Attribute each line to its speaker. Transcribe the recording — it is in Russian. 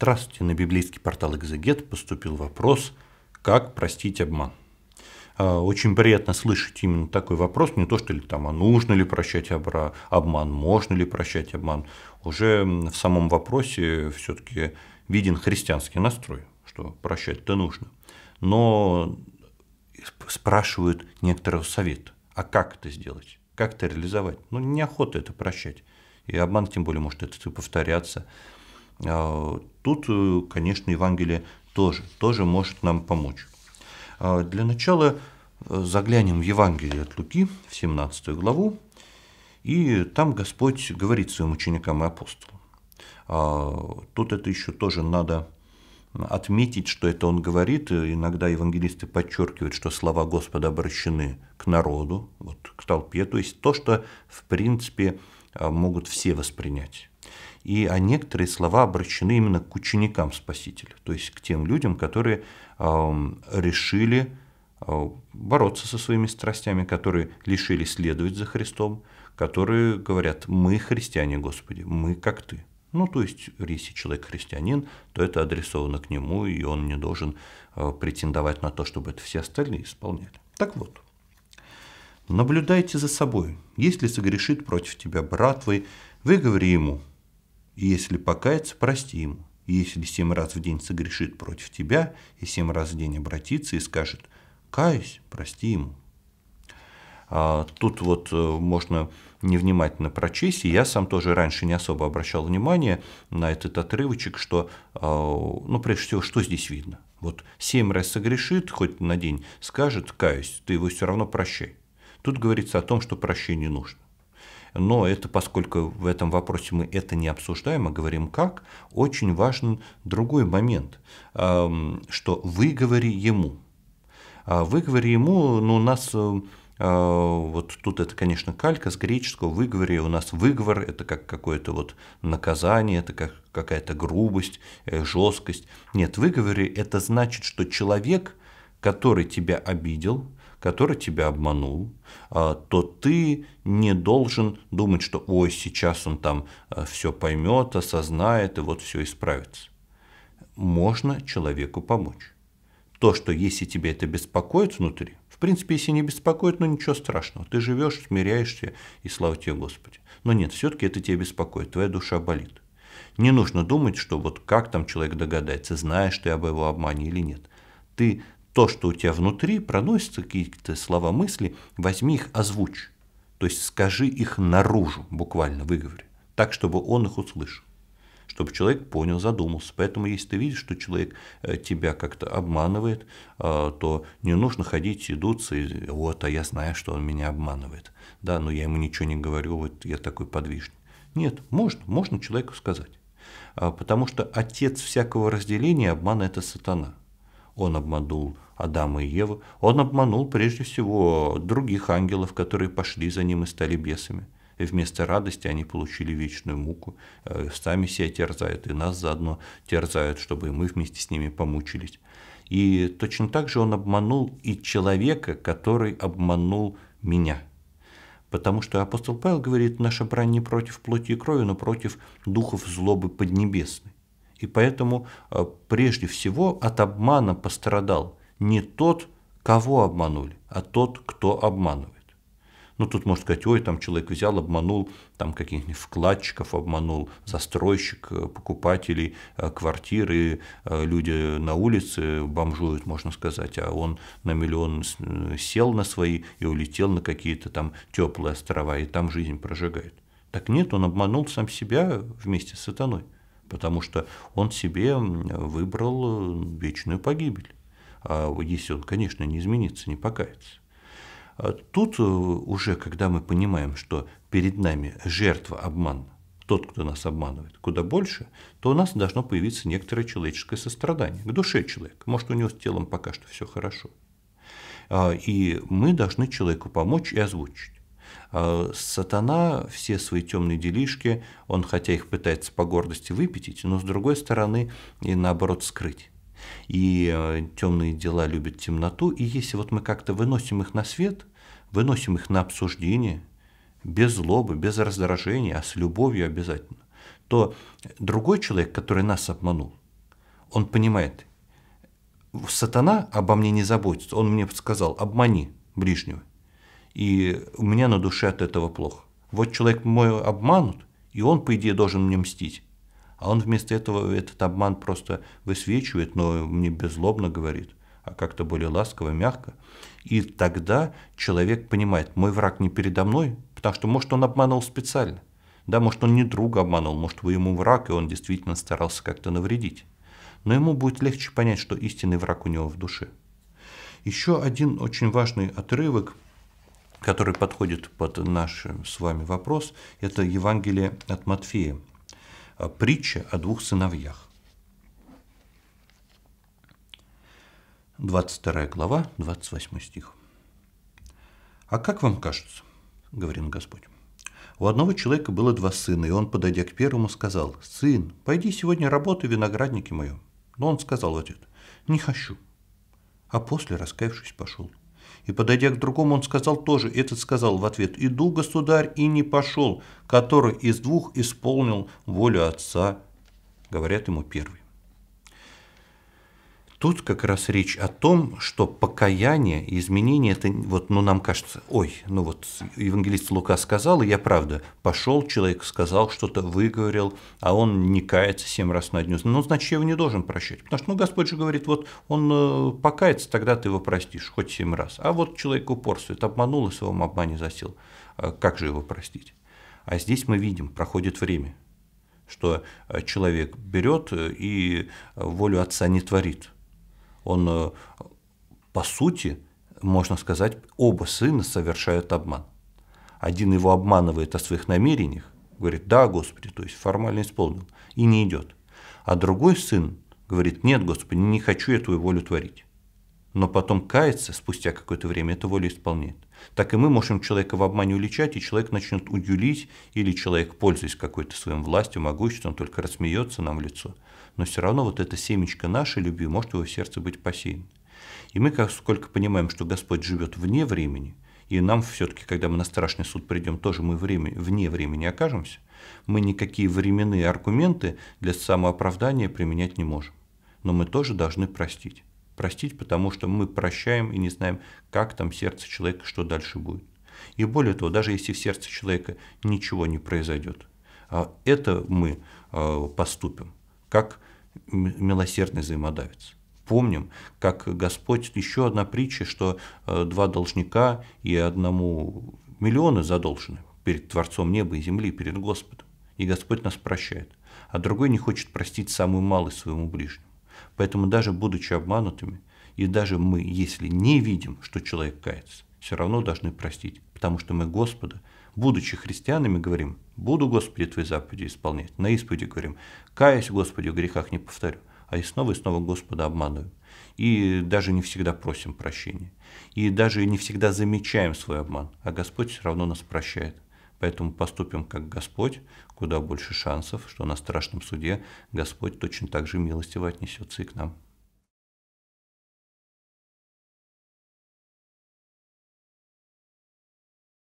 Speaker 1: Здравствуйте, на библейский портал «Экзегет» поступил вопрос «Как простить обман?». А, очень приятно слышать именно такой вопрос, не то что ли там, а нужно ли прощать обман, можно ли прощать обман. Уже в самом вопросе все-таки виден христианский настрой, что прощать-то нужно. Но спрашивают некоторого совета, а как это сделать, как это реализовать. Ну, неохота это прощать. И обман, тем более, может это повторяться. А, тут, э, конечно, Евангелие тоже, тоже может нам помочь. А, для начала э, заглянем в Евангелие от Луки, в 17 главу, и там Господь говорит своим ученикам и апостолам. А, тут это еще тоже надо отметить, что это он говорит. Иногда евангелисты подчеркивают, что слова Господа обращены к народу, вот, к толпе, то есть то, что в принципе могут все воспринять и а некоторые слова обращены именно к ученикам Спасителя, то есть к тем людям, которые решили а, бороться со своими страстями, которые решили следовать за Христом, которые говорят «мы христиане, Господи, мы как Ты». Ну, то есть, если человек христианин, то это адресовано к нему, и он не должен а, претендовать на то, чтобы это все остальные исполняли. Так вот, наблюдайте за собой. Если согрешит против тебя брат твой, выговори ему – и если покаяться, прости ему. И если семь раз в день согрешит против тебя, и семь раз в день обратится и скажет «каюсь, прости ему». А, тут вот э, можно невнимательно прочесть, и я сам тоже раньше не особо обращал внимание на этот отрывочек, что, а, ну, прежде всего, что здесь видно? Вот семь раз согрешит, хоть на день скажет «каюсь», ты его все равно прощай. Тут говорится о том, что прощение нужно но это поскольку в этом вопросе мы это не обсуждаем, а говорим как, очень важен другой момент, что выговори ему. А выговори ему, ну у нас э, а, вот тут это, конечно, калька с греческого выговора. У нас выговор – это как какое-то вот наказание, это как какая-то грубость, э, жесткость. Нет, выговоре – это значит, что человек, который тебя обидел, который тебя обманул, а, то ты не должен думать, что ой, сейчас он там а, все поймет, осознает и вот все исправится. Можно человеку помочь. То, что если тебя это беспокоит внутри, в принципе, если не беспокоит, ну ничего страшного. Ты живешь, смиряешься, и слава тебе, Господи. Но нет, все-таки это тебя беспокоит, твоя душа болит. Не нужно думать, что вот как там человек догадается, знаешь ты об его обмане или нет. Ты то, что у тебя внутри, проносятся какие-то слова, мысли, возьми их, озвучь. То есть скажи их наружу, буквально выговори, так, чтобы он их услышал чтобы человек понял, задумался. Поэтому, если ты видишь, что человек э, тебя как-то обманывает, э, то не нужно ходить и и вот, а я знаю, что он меня обманывает. Да, но я ему ничего не говорю, вот я такой подвижный. Нет, можно, можно человеку сказать. А, потому что отец всякого разделения обмана – это сатана он обманул Адама и Еву, он обманул прежде всего других ангелов, которые пошли за ним и стали бесами. И вместо радости они получили вечную муку, э, сами себя терзают, и нас заодно терзают, чтобы мы вместе с ними помучились. И точно так же он обманул и человека, который обманул меня. Потому что апостол Павел говорит, наша брань не против плоти и крови, но против духов злобы поднебесной. И поэтому э, прежде всего от обмана пострадал не тот, кого обманули, а тот, кто обманывает. Ну, тут можно сказать, ой, там человек взял, обманул, там каких-нибудь вкладчиков обманул, застройщик, э, покупателей э, квартиры, люди на улице бомжуют, можно сказать, а он на миллион сел на свои и улетел на какие-то там теплые острова, и там жизнь прожигает. Так нет, он обманул сам себя вместе с сатаной потому что он себе выбрал э, вечную погибель. А если он, конечно, не изменится, не покается. А тут э, уже, когда мы понимаем, что перед нами жертва обмана, тот, кто нас обманывает, куда больше, то у нас должно появиться некоторое человеческое сострадание к душе человека. Может, у него с телом пока что все хорошо. А, и мы должны человеку помочь и озвучить. А, сатана все свои темные делишки, он хотя их пытается по гордости выпятить, но с другой стороны и наоборот скрыть. И а, темные дела любят темноту, и если вот мы как-то выносим их на свет, выносим их на обсуждение, без злобы, без раздражения, а с любовью обязательно, то другой человек, который нас обманул, он понимает, сатана обо мне не заботится, он мне сказал, обмани ближнего и у меня на душе от этого плохо. Вот человек мой обманут, и он, по идее, должен мне мстить. А он вместо этого этот обман просто высвечивает, но мне беззлобно говорит, а как-то более ласково, мягко. И тогда человек понимает, мой враг не передо мной, потому что, может, он обманул специально. Да, может, он не друга обманул, может, вы ему враг, и он действительно старался как-то навредить. Но ему будет легче понять, что истинный враг у него в душе. Еще один очень важный отрывок – который подходит под наш с вами вопрос, это Евангелие от Матфея, а, притча о двух сыновьях. 22 глава, 28 стих. «А как вам кажется, — говорит Господь, — у одного человека было два сына, и он, подойдя к первому, сказал, «Сын, пойди сегодня работай виноградники мои, Но он сказал в ответ, «Не хочу». А после, раскаявшись, пошел. И, подойдя к другому, он сказал тоже, этот сказал в ответ, «Иду, государь, и не пошел, который из двух исполнил волю отца», говорят ему первый. Тут как раз речь о том, что покаяние и изменение, это вот, ну, нам кажется, ой, ну вот евангелист Лука сказал, и я правда, пошел человек, сказал что-то, выговорил, а он не кается семь раз на дню. Ну, значит, я его не должен прощать, потому что, ну, Господь же говорит, вот он э, покается, тогда ты его простишь, хоть семь раз. А вот человек упорствует, обманул и в своем обмане засел. А как же его простить? А здесь мы видим, проходит время, что э, человек берет э, и волю отца не творит – он, э, по сути, можно сказать, оба сына совершают обман. Один его обманывает о своих намерениях, говорит, да, Господи, то есть формально исполнил, и не идет. А другой сын говорит, нет, Господи, не хочу я Твою волю творить но потом кается спустя какое-то время, это воля исполняет. Так и мы можем человека в обмане уличать, и человек начнет удюлить, или человек, пользуясь какой-то своим властью, могуществом, только рассмеется нам в лицо. Но все равно вот эта семечко нашей любви может в его сердце быть посеян И мы, как сколько понимаем, что Господь живет вне времени, и нам все-таки, когда мы на страшный суд придем, тоже мы время, вне времени окажемся, мы никакие временные аргументы для самооправдания применять не можем. Но мы тоже должны простить простить, потому что мы прощаем и не знаем, как там сердце человека, что дальше будет. И более того, даже если в сердце человека ничего не произойдет, а, это мы а, поступим, как милосердный взаимодавец. Помним, как Господь, еще одна притча, что а, два должника и одному миллионы задолжены перед Творцом неба и земли, перед Господом. И Господь нас прощает. А другой не хочет простить самую малость своему ближнему. Поэтому даже будучи обманутыми, и даже мы, если не видим, что человек кается, все равно должны простить, потому что мы Господа, будучи христианами, говорим, буду, Господи, Твои заповеди исполнять. На исповеди говорим, каюсь, Господи, в грехах не повторю. А и снова и снова Господа обманываем. И даже не всегда просим прощения. И даже не всегда замечаем свой обман. А Господь все равно нас прощает. Поэтому поступим как Господь, куда больше шансов, что на страшном суде Господь точно так же милостиво отнесется и к нам.